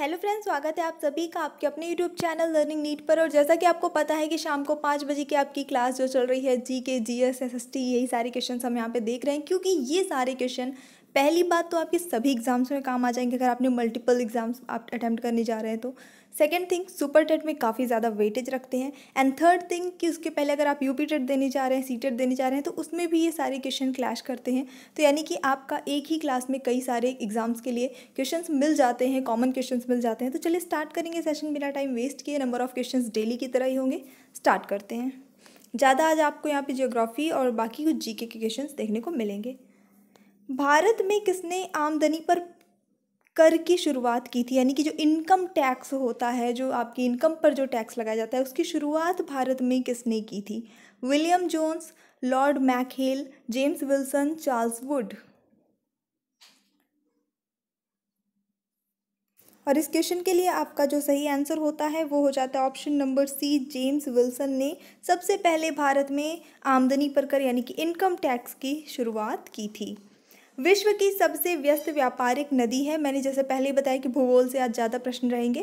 hello friends स्वागत है आप सभी का आपके अपने यूट्यूब चैनल लर्निंग नीट पर और जैसा कि आपको पता है कि शाम को पाँच बजे की आपकी क्लास जो चल रही है G K G S S S T यही सारे क्वेश्चन हम यहाँ पे देख रहे हैं क्योंकि ये सारे क्वेश्चन पहली बात तो आपके सभी एग्ज़ाम्स में काम आ जाएंगे अगर आपने मल्टीपल एग्ज़ाम्स आप अटैम्प्ट करने जा रहे हैं तो सेकेंड थिंग सुपर टेट में काफ़ी ज़्यादा वेटेज रखते हैं एंड थर्ड थिंग कि उसके पहले अगर आप यूपी टेट देने जा रहे हैं सी टेट देने जा रहे हैं तो उसमें भी ये सारे क्वेश्चन क्लैश करते हैं तो यानी कि आपका एक ही क्लास में कई सारे एग्जाम्स के लिए क्वेश्चन मिल जाते हैं कॉमन क्वेश्चन मिल जाते हैं तो चलिए स्टार्ट करेंगे सेशन बिना टाइम वेस्ट किए नंबर ऑफ क्वेश्चन डेली की तरह ही होंगे स्टार्ट करते हैं ज़्यादा आज आपको यहाँ पर जियोग्राफी और बाकी कुछ जी के क्वेश्चन देखने को मिलेंगे भारत में किसने आमदनी पर कर की शुरुआत की थी यानी कि जो इनकम टैक्स होता है जो आपकी इनकम पर जो टैक्स लगाया जाता है उसकी शुरुआत भारत में किसने की थी विलियम जोन्स लॉर्ड मैकहेल जेम्स विल्सन चार्ल्स वुड और इस क्वेश्चन के लिए आपका जो सही आंसर होता है वो हो जाता है option number C James Wilson ने सबसे पहले भारत में आमदनी पर कर यानी कि इनकम टैक्स की शुरुआत की थी विश्व की सबसे व्यस्त व्यापारिक नदी है मैंने जैसे पहले ही बताया कि भूगोल से आज ज़्यादा प्रश्न रहेंगे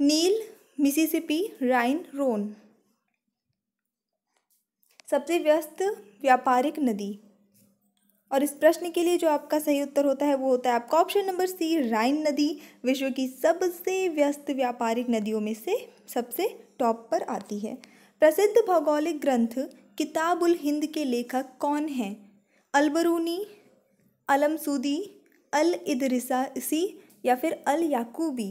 नील मिसिसिपी राइन रोन सबसे व्यस्त व्यापारिक नदी और इस प्रश्न के लिए जो आपका सही उत्तर होता है वो होता है आपका ऑप्शन नंबर सी राइन नदी विश्व की सबसे व्यस्त व्यापारिक नदियों में से सबसे टॉप पर आती है प्रसिद्ध भौगोलिक ग्रंथ किताबुल हिंद के लेखक कौन हैं अलबरूनी अलमसूदी अल इदरिसी या फिर अल याकूबी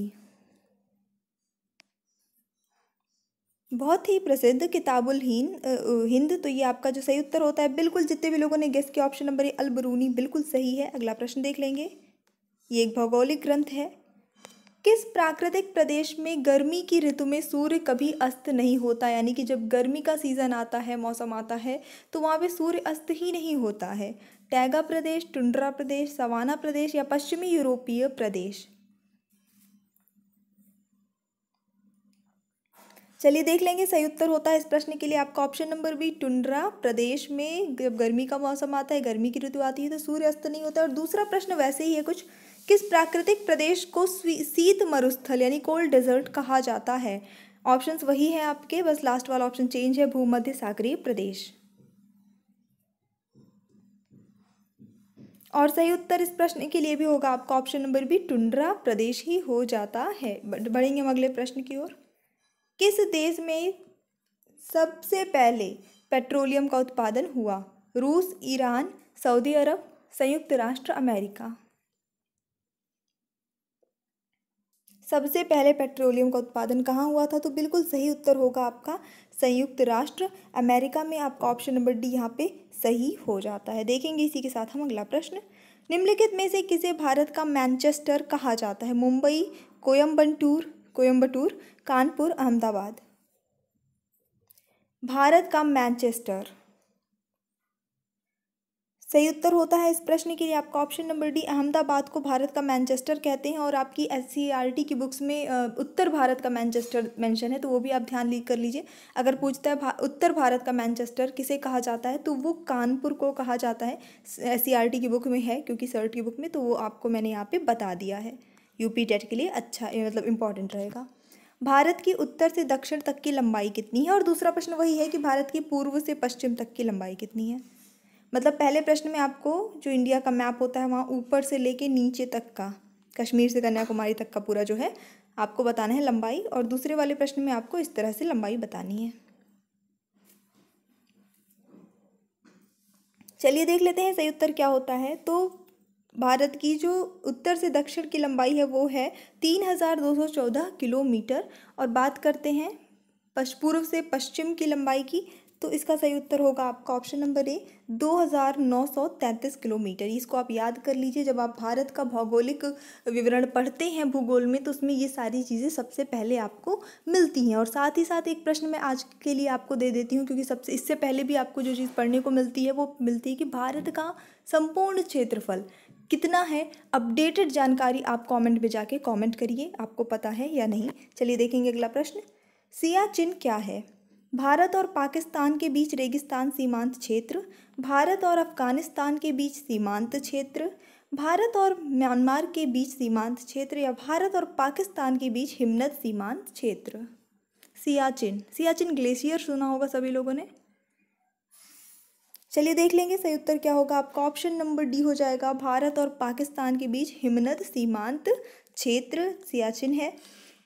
बहुत ही प्रसिद्ध किताबुल हिंद हिंद तो ये आपका जो सही उत्तर होता है बिल्कुल जितने भी लोगों ने गेस्ट किया ऑप्शन नंबर ए बरूनी बिल्कुल सही है अगला प्रश्न देख लेंगे ये एक भौगोलिक ग्रंथ है किस प्राकृतिक प्रदेश में गर्मी की ऋतु में सूर्य कभी अस्त नहीं होता यानी कि जब गर्मी का सीज़न आता है मौसम आता है तो वहाँ पे सूर्य अस्त ही नहीं होता है टैगा प्रदेश टुंड्रा प्रदेश सवाना प्रदेश या पश्चिमी यूरोपीय प्रदेश चलिए देख लेंगे सही उत्तर होता है इस प्रश्न के लिए आपका ऑप्शन नंबर बी टुंड्रा प्रदेश में जब गर्मी का मौसम आता है गर्मी की ऋतु आती है तो सूर्य अस्त नहीं होता और दूसरा प्रश्न वैसे ही है कुछ किस प्राकृतिक प्रदेश को शीत मरुस्थल यानी कोल्ड डेजर्ट कहा जाता है ऑप्शंस वही हैं आपके बस लास्ट वाला ऑप्शन चेंज है भूमध्य सागरीय प्रदेश और सही उत्तर इस प्रश्न के लिए भी होगा आपका ऑप्शन नंबर बी टुंड्रा प्रदेश ही हो जाता है बढ़ेंगे हम अगले प्रश्न की ओर किस देश में सबसे पहले पेट्रोलियम का उत्पादन हुआ रूस ईरान सऊदी अरब संयुक्त राष्ट्र अमेरिका सबसे पहले पेट्रोलियम का उत्पादन कहाँ हुआ था तो बिल्कुल सही उत्तर होगा आपका संयुक्त राष्ट्र अमेरिका में आपका ऑप्शन नंबर डी यहाँ पे सही हो जाता है देखेंगे इसी के साथ हम अगला प्रश्न निम्नलिखित में से किसे भारत का मैनचेस्टर कहा जाता है मुंबई कोयम्बंटूर कोयम्बटूर कानपुर अहमदाबाद भारत का मैनचेस्टर सही उत्तर होता है इस प्रश्न के लिए आपका ऑप्शन नंबर डी अहमदाबाद को भारत का मैनचेस्टर कहते हैं और आपकी एस e की बुक्स में उत्तर भारत का मैनचेस्टर मेंशन है तो वो भी आप ध्यान ली कर लीजिए अगर पूछता है भा, उत्तर भारत का मैनचेस्टर किसे कहा जाता है तो वो कानपुर को कहा जाता है एस e की बुक में है क्योंकि सर्ट की बुक में तो वो आपको मैंने यहाँ पर बता दिया है यूपी टेट के लिए अच्छा मतलब इम्पॉर्टेंट रहेगा भारत की उत्तर से दक्षिण तक की लंबाई कितनी है और दूसरा प्रश्न वही है कि भारत की पूर्व से पश्चिम तक की लंबाई कितनी है मतलब पहले प्रश्न में आपको जो इंडिया का मैप होता है वहाँ ऊपर से लेके नीचे तक का कश्मीर से कन्याकुमारी तक का पूरा जो है आपको बताना है लंबाई और दूसरे वाले प्रश्न में आपको इस तरह से लंबाई बतानी है चलिए देख लेते हैं सही उत्तर क्या होता है तो भारत की जो उत्तर से दक्षिण की लंबाई है वो है तीन हज़ार दो सौ चौदह किलोमीटर और बात करते हैं पश पूर्व से पश्चिम की लंबाई की तो इसका सही उत्तर होगा आपका ऑप्शन नंबर ए 2933 किलोमीटर इसको आप याद कर लीजिए जब आप भारत का भौगोलिक विवरण पढ़ते हैं भूगोल में तो उसमें ये सारी चीज़ें सबसे पहले आपको मिलती हैं और साथ ही साथ एक प्रश्न मैं आज के लिए आपको दे देती हूँ क्योंकि सबसे इससे पहले भी आपको जो चीज़ पढ़ने को मिलती है वो मिलती है कि भारत का संपूर्ण क्षेत्रफल कितना है अपडेटेड जानकारी आप कॉमेंट में जाके कॉमेंट करिए आपको पता है या नहीं चलिए देखेंगे अगला प्रश्न सियाचिन क्या है भारत और पाकिस्तान के बीच रेगिस्तान सीमांत क्षेत्र भारत और अफगानिस्तान के बीच सीमांत क्षेत्र भारत और म्यांमार के बीच सीमांत क्षेत्र या भारत और पाकिस्तान के बीच हिमनद सीमांत क्षेत्र सियाचिन सियाचिन ग्लेशियर सुना होगा सभी लोगों ने चलिए देख लेंगे सही उत्तर क्या होगा आपका ऑप्शन नंबर डी हो जाएगा भारत और पाकिस्तान के बीच हिमनद सीमांत क्षेत्र सियाचिन है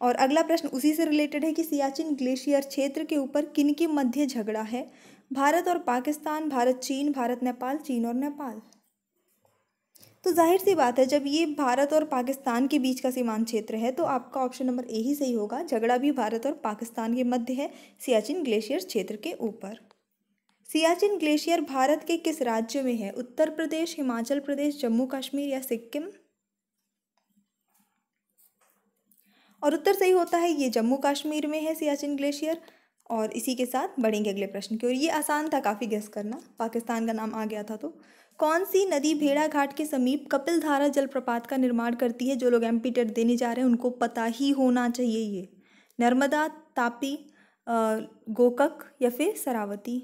और अगला प्रश्न उसी से रिलेटेड है कि सियाचिन ग्लेशियर क्षेत्र के ऊपर किन के मध्य झगड़ा है भारत और पाकिस्तान भारत चीन भारत नेपाल चीन और नेपाल तो जाहिर सी बात है जब ये भारत और पाकिस्तान के बीच का सीमांत क्षेत्र है तो आपका ऑप्शन नंबर ए ही सही होगा झगड़ा भी भारत और पाकिस्तान के मध्य है सियाचिन ग्लेशियर क्षेत्र के ऊपर सियाचिन ग्लेशियर भारत के किस राज्य में है उत्तर प्रदेश हिमाचल प्रदेश जम्मू कश्मीर या सिक्किम और उत्तर सही होता है ये जम्मू कश्मीर में है सियाचिन ग्लेशियर और इसी के साथ बढ़ेंगे अगले प्रश्न की ओर ये आसान था काफ़ी गेस करना पाकिस्तान का नाम आ गया था तो कौन सी नदी भेड़ा घाट के समीप कपिल धारा जलप्रपात का निर्माण करती है जो लोग एम देने जा रहे हैं उनको पता ही होना चाहिए ये नर्मदा तापी गोकक या फिर सरावती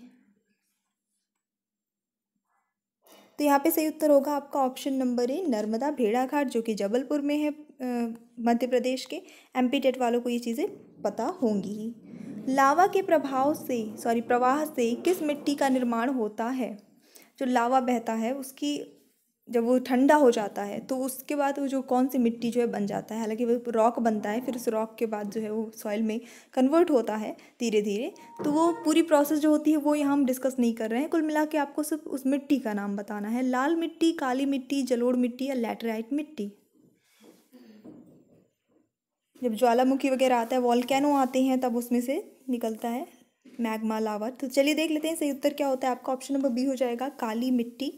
तो यहाँ पे सही उत्तर होगा आपका ऑप्शन नंबर ए नर्मदा भेड़ाघाट जो कि जबलपुर में है मध्य प्रदेश के एम टेट वालों को ये चीज़ें पता होंगी ही लावा के प्रभाव से सॉरी प्रवाह से किस मिट्टी का निर्माण होता है जो लावा बहता है उसकी जब वो ठंडा हो जाता है तो उसके बाद वो जो कौन सी मिट्टी जो है बन जाता है हालांकि वो रॉक बनता है फिर उस रॉक के बाद जो है वो सॉइल में कन्वर्ट होता है धीरे धीरे तो वो पूरी प्रोसेस जो होती है वो यहाँ हम डिस्कस नहीं कर रहे हैं कुल मिला के आपको सिर्फ उस मिट्टी का नाम बताना है लाल मिट्टी काली मिट्टी जलोड़ मिट्टी या लेटराइट मिट्टी जब ज्वालामुखी वगैरह आता है वॉलकैनो आते हैं तब उसमें से निकलता है मैग्मा लावा तो चलिए देख लेते हैं सही उत्तर क्या होता है आपका ऑप्शन नंबर बी हो जाएगा काली मिट्टी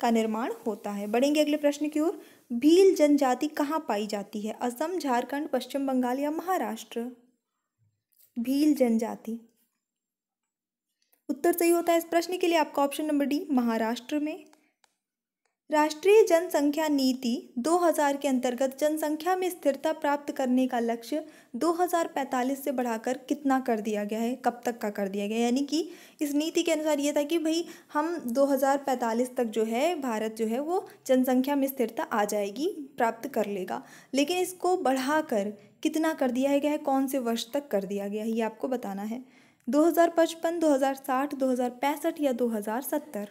का निर्माण होता है बढ़ेंगे अगले प्रश्न की ओर भील जनजाति कहाँ पाई जाती है असम झारखंड पश्चिम बंगाल या महाराष्ट्र भील जनजाति उत्तर सही होता है इस प्रश्न के लिए आपका ऑप्शन नंबर डी महाराष्ट्र में राष्ट्रीय जनसंख्या नीति 2000 के अंतर्गत जनसंख्या में स्थिरता प्राप्त करने का लक्ष्य 2045 से बढ़ाकर कितना कर दिया गया है कब तक का कर दिया गया यानी कि इस नीति के अनुसार ये था कि भाई हम 2045 तक जो है भारत जो है वो जनसंख्या में स्थिरता आ जाएगी प्राप्त कर लेगा लेकिन इसको बढ़ाकर कितना कर दिया गया है कौन से वर्ष तक कर दिया गया है ये आपको बताना है दो हज़ार पचपन दो हज़ार साठ दो हज़ार पैंसठ या दो हज़ार सत्तर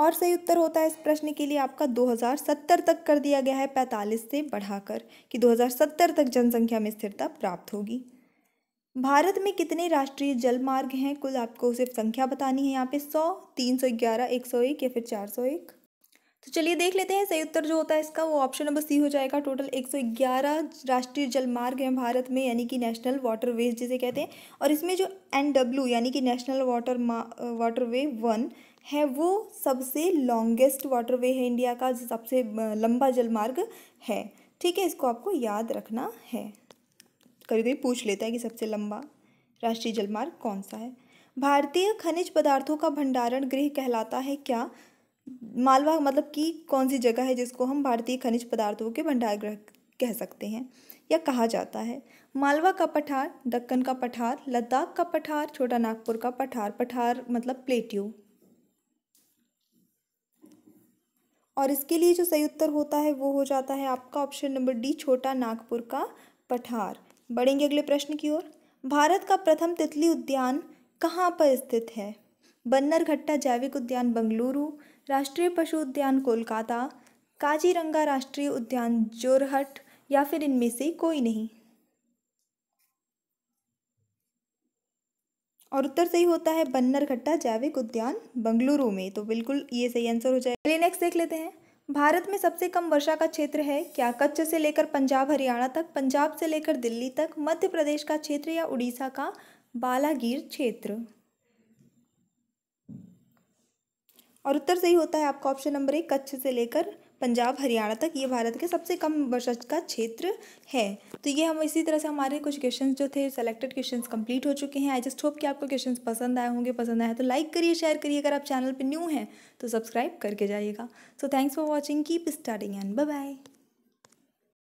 और सही उत्तर होता है इस प्रश्न के लिए आपका 2070 तक कर दिया गया है 45 से बढ़ाकर कि 2070 तक जनसंख्या में स्थिरता प्राप्त होगी भारत में कितने राष्ट्रीय जलमार्ग हैं कुल आपको सिर्फ संख्या बतानी है यहाँ पे सौ तीन सौ ग्यारह एक सौ एक या फिर चार सौ एक तो चलिए देख लेते हैं सही उत्तर जो होता है इसका वो ऑप्शन नंबर सी हो जाएगा टोटल एक सौ ग्यारह राष्ट्रीय जलमार्ग हैं भारत में यानी कि नेशनल वाटर जिसे कहते हैं और इसमें जो एन यानी कि national water waterway one है वो सबसे लॉन्गेस्ट वाटरवे है इंडिया का सबसे लंबा जलमार्ग है ठीक है इसको आपको याद रखना है कभी कभी पूछ लेता है कि सबसे लंबा राष्ट्रीय जलमार्ग कौन सा है भारतीय खनिज पदार्थों का भंडारण गृह कहलाता है क्या मालवा मतलब कि कौन सी जगह है जिसको हम भारतीय खनिज पदार्थों के भंडार गृह कह सकते हैं या कहा जाता है मालवा का पठार दक्कन का पठार लद्दाख का पठार छोटा नागपुर का पठार पठार मतलब प्लेट्यू और इसके लिए जो सही उत्तर होता है वो हो जाता है आपका ऑप्शन नंबर डी छोटा नागपुर का पठार बढ़ेंगे अगले प्रश्न की ओर भारत का प्रथम तितली उद्यान कहाँ पर स्थित है बन्नरघट्टा जैविक उद्यान बंगलुरु राष्ट्रीय पशु उद्यान कोलकाता काजीरंगा राष्ट्रीय उद्यान जोरहट या फिर इनमें से कोई नहीं और उत्तर सही होता है बन्नरघट्टा जैविक उद्यान बंगलुरु में तो बिल्कुल ये सही आंसर हो जाएगा चलिए नेक्स्ट देख लेते हैं भारत में सबसे कम वर्षा का क्षेत्र है क्या कच्छ से लेकर पंजाब हरियाणा तक पंजाब से लेकर दिल्ली तक मध्य प्रदेश का क्षेत्र या उड़ीसा का बालागीर क्षेत्र और उत्तर सही होता है आपका ऑप्शन नंबर एक कच्छ से लेकर पंजाब हरियाणा तक ये भारत के सबसे कम वर्षा का क्षेत्र है तो ये हम इसी तरह से हमारे कुछ क्वेश्चंस जो थे सेलेक्टेड क्वेश्चंस कंप्लीट हो चुके हैं आई जस्ट होप कि आपको क्वेश्चंस पसंद आए होंगे पसंद आए तो लाइक करिए शेयर करिए अगर आप चैनल पर न्यू हैं तो सब्सक्राइब करके जाइएगा so thanks for watching keep starting and bye